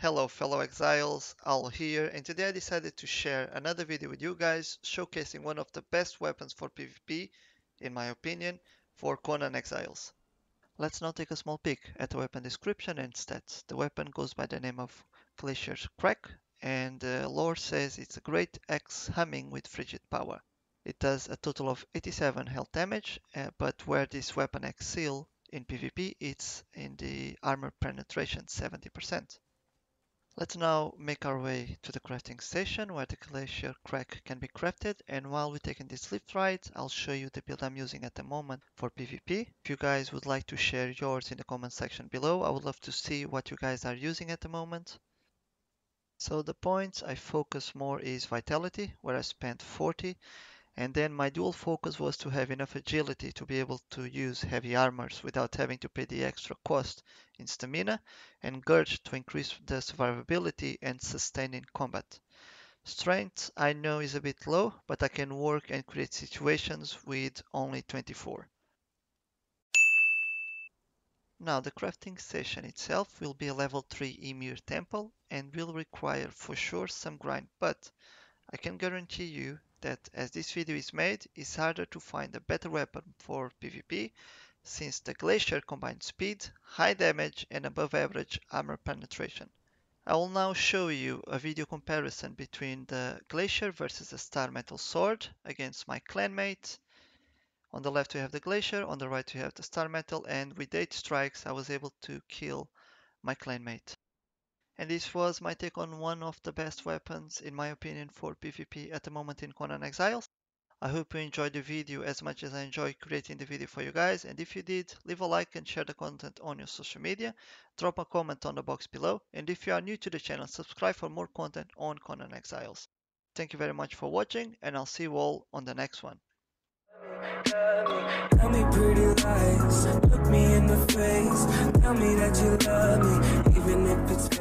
Hello fellow exiles, Al here and today I decided to share another video with you guys showcasing one of the best weapons for PvP, in my opinion, for Conan exiles. Let's now take a small peek at the weapon description and stats. The weapon goes by the name of Glacier's Crack and the uh, lore says it's a great axe humming with frigid power. It does a total of 87 health damage, uh, but where this weapon excel in PvP, it's in the armor penetration 70%. Let's now make our way to the crafting station where the glacier crack can be crafted and while we're taking this lift ride, I'll show you the build I'm using at the moment for PvP. If you guys would like to share yours in the comment section below, I would love to see what you guys are using at the moment. So the points I focus more is Vitality, where I spent 40 and then my dual focus was to have enough agility to be able to use heavy armors without having to pay the extra cost in stamina, and Gurge to increase the survivability and sustain in combat. Strength I know is a bit low, but I can work and create situations with only 24. Now the crafting session itself will be a level 3 Emir temple and will require for sure some grind, but I can guarantee you that as this video is made, it's harder to find a better weapon for PvP since the Glacier combines speed, high damage and above average armor penetration. I will now show you a video comparison between the Glacier versus the Star Metal Sword against my clanmate. On the left we have the Glacier, on the right we have the Star Metal and with 8 strikes I was able to kill my clanmate. And this was my take on one of the best weapons, in my opinion, for PvP at the moment in Conan Exiles. I hope you enjoyed the video as much as I enjoyed creating the video for you guys and if you did, leave a like and share the content on your social media, drop a comment on the box below and if you are new to the channel, subscribe for more content on Conan Exiles. Thank you very much for watching and I'll see you all on the next one. Tell me pretty lies, look me in the face, tell me that you love me, even if it's